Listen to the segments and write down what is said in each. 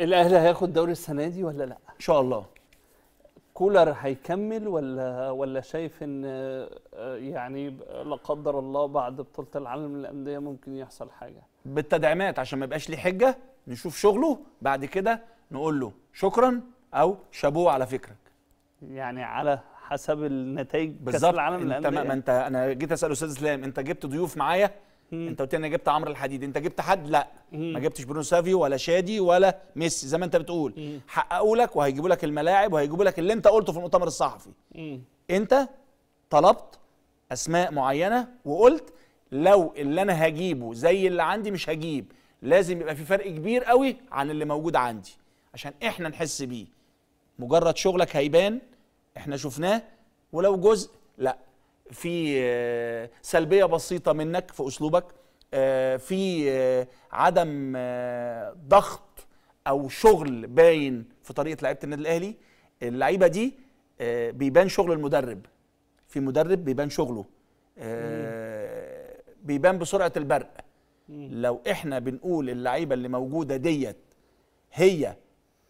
الاهلي هياخد دوري السنه دي ولا لا ان شاء الله كولر هيكمل ولا ولا شايف ان يعني لا قدر الله بعد بطوله العالم للانديه ممكن يحصل حاجه بالتدعيمات عشان ما يبقاش ليه حجه نشوف شغله بعد كده نقول له شكرا او شابوه على فكرك يعني على حسب النتائج بالظبط العالم للانديه انت ما يعني. انت انا جيت اسال استاذ اسلام انت جبت ضيوف معايا مم. انت قلت انا جبت عمرو الحديد انت جبت حد لا مم. ما جبتش برونو سافيو ولا شادي ولا ميسي زي ما انت بتقول حققوا لك وهيجيبوا لك الملاعب وهيجيبوا لك اللي انت قلته في المؤتمر الصحفي مم. انت طلبت اسماء معينه وقلت لو اللي انا هجيبه زي اللي عندي مش هجيب لازم يبقى في فرق كبير قوي عن اللي موجود عندي عشان احنا نحس بيه مجرد شغلك هيبان احنا شفناه ولو جزء لا في آه، سلبيه بسيطه منك في اسلوبك آه، في آه، عدم ضغط او شغل باين في طريقه لعيبه النادي الاهلي اللعيبه دي بيبان شغل المدرب في مدرب بيبان شغله بيبان بسرعه البرق لو احنا بنقول اللعيبه اللي موجوده ديت هي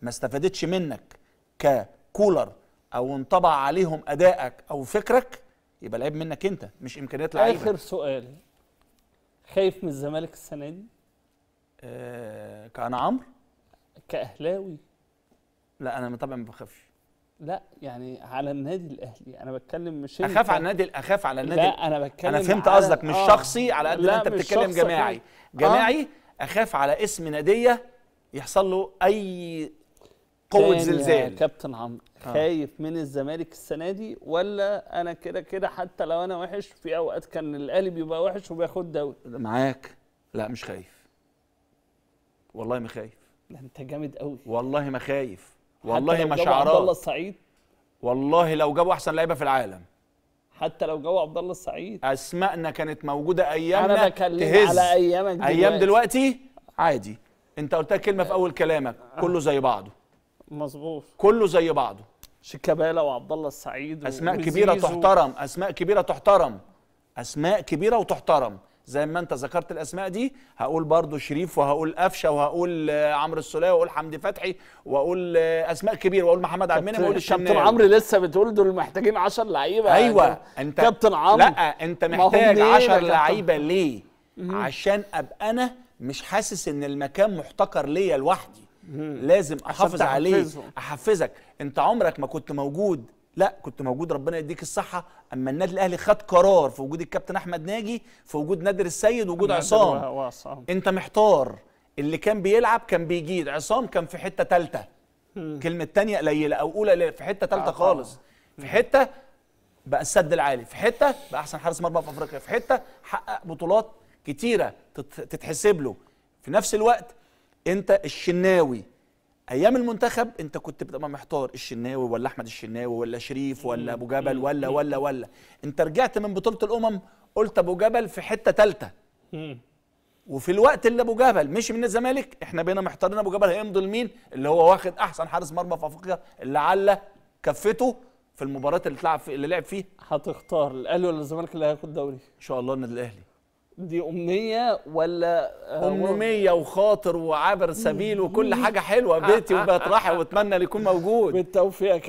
ما استفادتش منك ككولر او انطبع عليهم ادائك او فكرك يبقى العيب منك انت مش امكانيات لعيبه اخر سؤال خايف من الزمالك السنه دي آه كان عمرو كاهلاوي لا انا طبعا ما بخافش لا يعني على النادي الاهلي انا بتكلم مش اخاف على النادي اخاف على النادي لا انا بتكلم انا فهمت قصدك مش آه. شخصي على قد ما انت بتتكلم جماعي جماعي آه. اخاف على اسم ناديه يحصل له اي قوه زلزال كابتن عمرو آه. خايف من الزمالك السنه دي ولا انا كده كده حتى لو انا وحش في اوقات كان الاهلي بيبقى وحش وبياخد دوري معاك لا مش خايف والله ما خايف لا انت جامد قوي والله ما خايف والله ما شعران عبد الله السعيد والله لو جابوا احسن لعيبه في العالم حتى لو جو عبد الله السعيد اسمائنا كانت موجوده ايامنا انا بكلم تهز. على ايامك دلوقتي. ايام دلوقتي عادي انت قلتها كلمه في آه. اول كلامك كله زي بعضه مظبوط كله زي بعضه شيكابالا وعبد الله السعيد اسماء كبيره تحترم اسماء كبيره تحترم اسماء كبيره وتحترم زي ما انت ذكرت الاسماء دي هقول برضو شريف وهقول قفشه وهقول عمرو السوليه وهقول حمدي فتحي واقول اسماء كبيره واقول محمد عبد المنعم واقول الشمال كابتن عمرو لسه بتقول دول محتاجين 10 لعيبه ايوه انت كابتن عمرو لا انت محتاج 10 لعيبه ليه؟ عشان ابقى انا مش حاسس ان المكان محتكر ليا لوحدي لازم احافظ عليه احفزك انت عمرك ما كنت موجود لا كنت موجود ربنا يديك الصحه اما النادي الاهلي خد قرار في وجود الكابتن احمد ناجي في وجود نادر السيد وجود عصام انت محتار اللي كان بيلعب كان بيجيد عصام كان في حته ثالثه كلمه ثانيه قليله او اولى في حته ثالثه آه، خالص في حته بقى السد العالي في حته بقى احسن حارس مرمى في افريقيا في حته حقق بطولات كتيره تتحسب له في نفس الوقت انت الشناوي ايام المنتخب انت كنت بتبقى محتار الشناوي ولا احمد الشناوي ولا شريف ولا ابو جبل ولا ولا ولا انت رجعت من بطوله الامم قلت ابو جبل في حته ثالثه وفي الوقت اللي ابو جبل مشي من الزمالك احنا بقينا محتارين ابو جبل هيمضي لمين اللي هو واخد احسن حارس مرمى في افريقيا اللي علّى كفته في المباراه اللي اتلعب اللي لعب فيها هتختار الاهلي ولا الزمالك اللي هياخد دوري ان شاء الله النادي الاهلي دي امنيه ولا آه، امنيه وخاطر وعابر سبيل وكل حاجه حلوه بيتي آه، آه، وبترحب واتمنى يكون موجود بالتوفيق